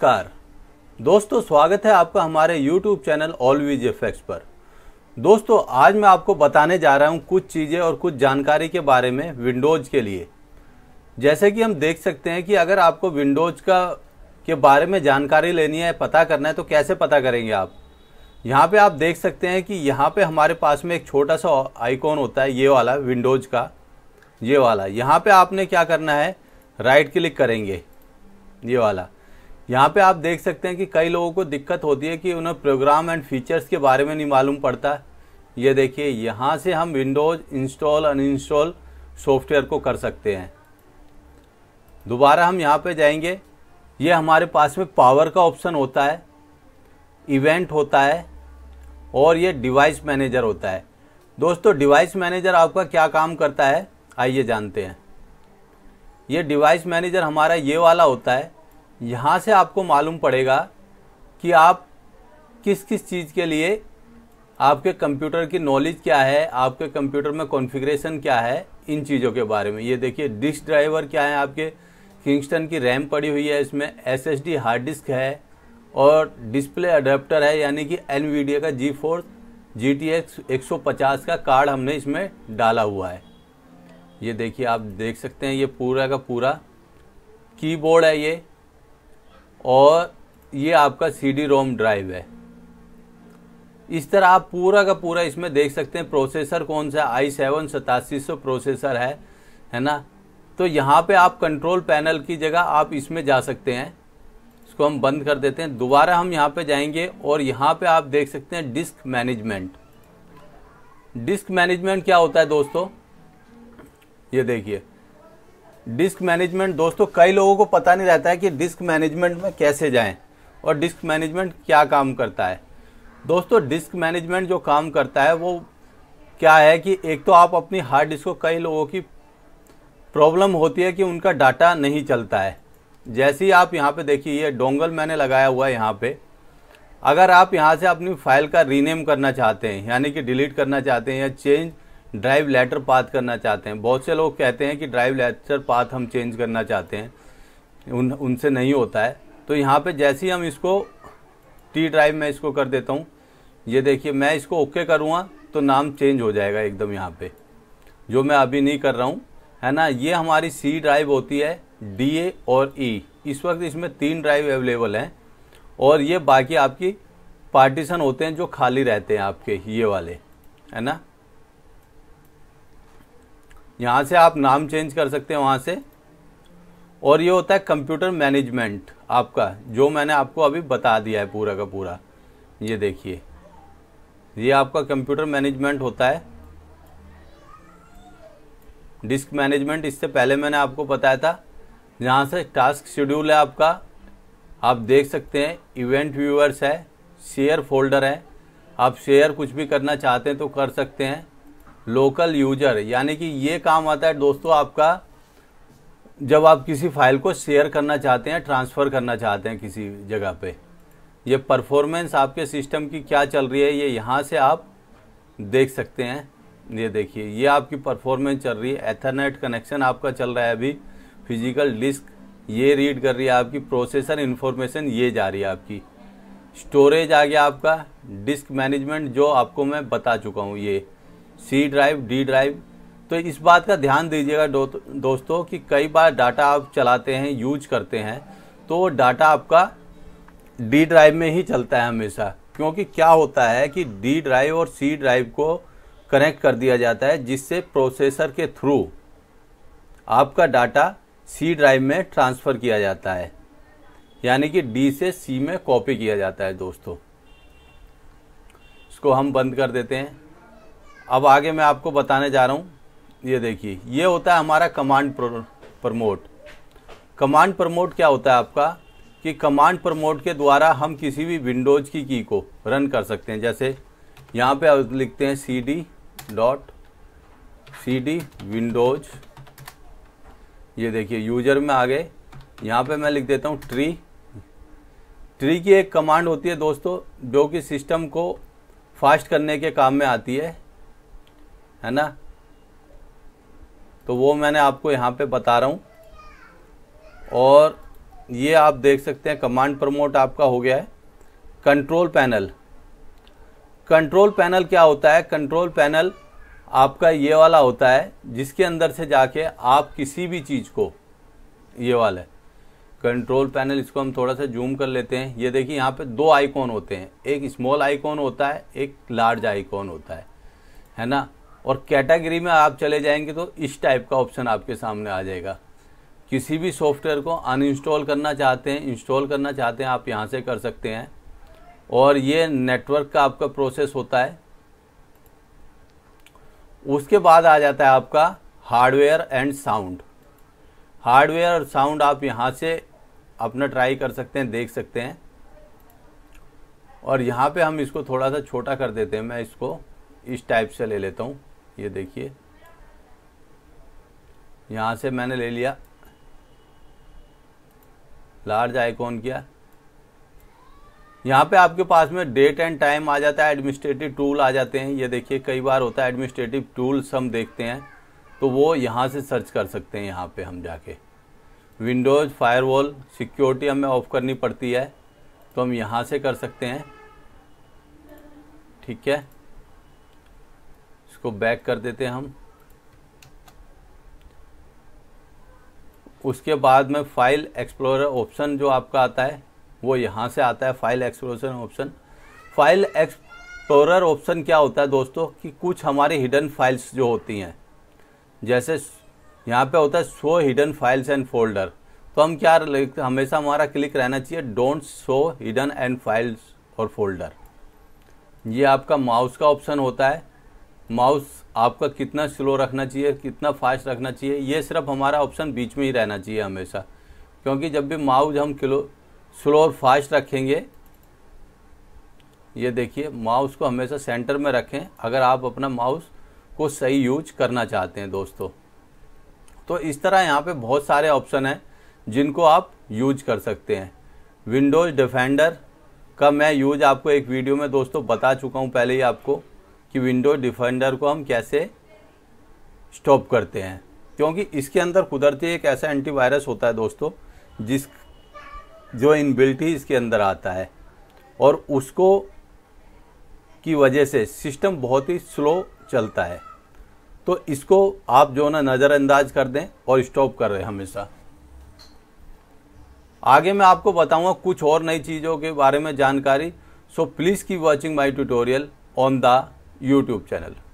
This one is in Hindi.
नमस्कार दोस्तों स्वागत है आपका हमारे YouTube चैनल ऑलवीज इफेक्ट्स पर दोस्तों आज मैं आपको बताने जा रहा हूं कुछ चीज़ें और कुछ जानकारी के बारे में विंडोज़ के लिए जैसे कि हम देख सकते हैं कि अगर आपको विंडोज़ का के बारे में जानकारी लेनी है पता करना है तो कैसे पता करेंगे आप यहाँ पे आप देख सकते हैं कि यहाँ पे हमारे पास में एक छोटा सा आइकॉन होता है ये वाला विंडोज़ का ये वाला यहाँ पे आपने क्या करना है राइट क्लिक करेंगे ये वाला यहाँ पे आप देख सकते हैं कि कई लोगों को दिक्कत होती है कि उन्हें प्रोग्राम एंड फीचर्स के बारे में नहीं मालूम पड़ता है ये देखिए यहाँ से हम विंडोज़ इंस्टॉल अनइंस्टॉल सॉफ्टवेयर को कर सकते हैं दोबारा हम यहाँ पे जाएंगे ये हमारे पास में पावर का ऑप्शन होता है इवेंट होता है और ये डिवाइस मैनेजर होता है दोस्तों डिवाइस मैनेजर आपका क्या काम करता है आइए जानते हैं ये डिवाइस मैनेजर हमारा ये वाला होता है यहाँ से आपको मालूम पड़ेगा कि आप किस किस चीज़ के लिए आपके कंप्यूटर की नॉलेज क्या है आपके कंप्यूटर में कॉन्फ़िगरेशन क्या है इन चीज़ों के बारे में ये देखिए डिस्क ड्राइवर क्या है आपके किंगस्टन की रैम पड़ी हुई है इसमें एसएसडी हार्ड डिस्क है और डिस्प्ले अडेप्टर है यानी कि एन का G four G T X एक सौ पचास का कार्ड हमने इसमें डाला हुआ है ये देखिए आप देख सकते हैं ये पूरा का पूरा कीबोर्ड है ये और ये आपका सी डी रोम ड्राइव है इस तरह आप पूरा का पूरा इसमें देख सकते हैं प्रोसेसर कौन सा आई सेवन सतासी सौ प्रोसेसर है है ना तो यहाँ पे आप कंट्रोल पैनल की जगह आप इसमें जा सकते हैं इसको हम बंद कर देते हैं दोबारा हम यहाँ पे जाएंगे और यहाँ पे आप देख सकते हैं डिस्क मैनेजमेंट डिस्क मैनेजमेंट क्या होता है दोस्तों ये देखिए डिस्क मैनेजमेंट दोस्तों कई लोगों को पता नहीं रहता है कि डिस्क मैनेजमेंट में कैसे जाएं और डिस्क मैनेजमेंट क्या काम करता है दोस्तों डिस्क मैनेजमेंट जो काम करता है वो क्या है कि एक तो आप अपनी हार्ड डिस्क को कई लोगों की प्रॉब्लम होती है कि उनका डाटा नहीं चलता है जैसे ही आप यहाँ पे देखिए ये डोंगल मैंने लगाया हुआ है यहाँ पे अगर आप यहाँ से अपनी फाइल का रीनेम करना चाहते हैं यानी कि डिलीट करना चाहते हैं या चेंज ड्राइव लेटर पाथ करना चाहते हैं बहुत से लोग कहते हैं कि ड्राइव लेटर पाथ हम चेंज करना चाहते हैं उन उनसे नहीं होता है तो यहाँ पे जैसे ही हम इसको टी ड्राइव में इसको कर देता हूँ ये देखिए मैं इसको ओके करूँगा तो नाम चेंज हो जाएगा एकदम यहाँ पे जो मैं अभी नहीं कर रहा हूँ है ना ये हमारी सी ड्राइव होती है डी ए और ई e. इस वक्त इसमें तीन ड्राइव अवेलेबल हैं और ये बाकी आपकी पार्टीशन होते हैं जो खाली रहते हैं आपके ये वाले है ना यहाँ से आप नाम चेंज कर सकते हैं वहाँ से और ये होता है कंप्यूटर मैनेजमेंट आपका जो मैंने आपको अभी बता दिया है पूरा का पूरा ये देखिए ये आपका कंप्यूटर मैनेजमेंट होता है डिस्क मैनेजमेंट इससे पहले मैंने आपको बताया था यहाँ से टास्क शेड्यूल है आपका आप देख सकते हैं इवेंट व्यूअर्स है शेयर फोल्डर है आप शेयर कुछ भी करना चाहते हैं तो कर सकते हैं लोकल यूजर यानी कि ये काम आता है दोस्तों आपका जब आप किसी फाइल को शेयर करना चाहते हैं ट्रांसफ़र करना चाहते हैं किसी जगह पे ये परफॉर्मेंस आपके सिस्टम की क्या चल रही है ये यहाँ से आप देख सकते हैं ये देखिए ये आपकी परफॉर्मेंस चल रही है एथरनेट कनेक्शन आपका चल रहा है अभी फिजिकल डिस्क ये रीड कर रही है आपकी प्रोसेसर इन्फॉर्मेशन ये जा रही है आपकी स्टोरेज आ गया आपका डिस्क मैनेजमेंट जो आपको मैं बता चुका हूँ ये सी ड्राइव डी ड्राइव तो इस बात का ध्यान दीजिएगा दो, दोस्तों कि कई बार डाटा आप चलाते हैं यूज करते हैं तो डाटा आपका डी ड्राइव में ही चलता है हमेशा क्योंकि क्या होता है कि डी ड्राइव और सी ड्राइव को कनेक्ट कर दिया जाता है जिससे प्रोसेसर के थ्रू आपका डाटा सी ड्राइव में ट्रांसफ़र किया जाता है यानी कि डी से सी में कॉपी किया जाता है दोस्तों इसको हम बंद कर देते हैं अब आगे मैं आपको बताने जा रहा हूँ ये देखिए ये होता है हमारा कमांड प्रमोट कमांड प्रमोट क्या होता है आपका कि कमांड प्रमोट के द्वारा हम किसी भी विंडोज़ की की को रन कर सकते हैं जैसे यहाँ पे आप लिखते हैं C D dot C D Windows ये देखिए यूजर में आ गए यहाँ पे मैं लिख देता हूँ ट्री ट्री की एक कमांड होती है दोस्तों जो कि सिस्टम को फास्ट करने के काम में आती है है ना तो वो मैंने आपको यहाँ पे बता रहा हूँ और ये आप देख सकते हैं कमांड प्रमोट आपका हो गया है कंट्रोल पैनल कंट्रोल पैनल क्या होता है कंट्रोल पैनल आपका ये वाला होता है जिसके अंदर से जाके आप किसी भी चीज़ को ये वाला है कंट्रोल पैनल इसको हम थोड़ा सा जूम कर लेते हैं ये देखिए यहाँ पे दो आइकॉन होते हैं एक स्मॉल आइकॉन होता है एक लार्ज आइकॉन होता है है ना और कैटेगरी में आप चले जाएंगे तो इस टाइप का ऑप्शन आपके सामने आ जाएगा किसी भी सॉफ्टवेयर को अनइंस्टॉल करना चाहते हैं इंस्टॉल करना चाहते हैं आप यहाँ से कर सकते हैं और ये नेटवर्क का आपका प्रोसेस होता है उसके बाद आ जाता है आपका हार्डवेयर एंड साउंड हार्डवेयर और साउंड आप यहाँ से अपना ट्राई कर सकते हैं देख सकते हैं और यहाँ पे हम इसको थोड़ा सा छोटा कर देते हैं मैं इसको इस टाइप से ले लेता हूँ ये देखिए यहाँ से मैंने ले लिया लार्ज आइकॉन किया यहाँ पे आपके पास में डेट एंड टाइम आ जाता है एडमिनिस्ट्रेटिव टूल आ जाते हैं ये देखिए कई बार होता है एडमिनिस्ट्रेटिव टूल्स हम देखते हैं तो वो यहाँ से सर्च कर सकते हैं यहाँ पे हम जाके विंडोज़ फायरवॉल सिक्योरिटी हमें ऑफ करनी पड़ती है तो हम यहाँ से कर सकते हैं ठीक है इसको बैक कर देते हैं हम उसके बाद में फाइल एक्सप्लोरर ऑप्शन जो आपका आता है वो यहाँ से आता है file explore option file explorer option क्या होता है दोस्तों कि कुछ हमारी हिडन फाइल्स जो होती हैं जैसे यहाँ पे होता है show hidden files and folder तो हम क्या हमेशा हमारा क्लिक रहना चाहिए don't show hidden and files और फोल्डर ये आपका माउस का ऑप्शन होता है माउस आपका कितना स्लो रखना चाहिए कितना फास्ट रखना चाहिए ये सिर्फ हमारा ऑप्शन बीच में ही रहना चाहिए हमेशा क्योंकि जब भी माउस हम किलो स्लो और फास्ट रखेंगे ये देखिए माउस को हमेशा सेंटर में रखें अगर आप अपना माउस को सही यूज करना चाहते हैं दोस्तों तो इस तरह यहाँ पे बहुत सारे ऑप्शन हैं जिनको आप यूज कर सकते हैं विंडोज़ डिफेंडर का मैं यूज आपको एक वीडियो में दोस्तों बता चुका हूँ पहले ही आपको कि विंडो डिफेंडर को हम कैसे स्टॉप करते हैं क्योंकि इसके अंदर कुदरती एक ऐसा एंटीवायरस होता है दोस्तों जिस जो इनबिल्ट ही इसके अंदर आता है और उसको की वजह से सिस्टम बहुत ही स्लो चलता है तो इसको आप जो ना नज़रअंदाज कर दें और स्टॉप कर रहे हमेशा आगे मैं आपको बताऊंगा कुछ और नई चीज़ों के बारे में जानकारी so please keep watching my tutorial on the YouTube channel.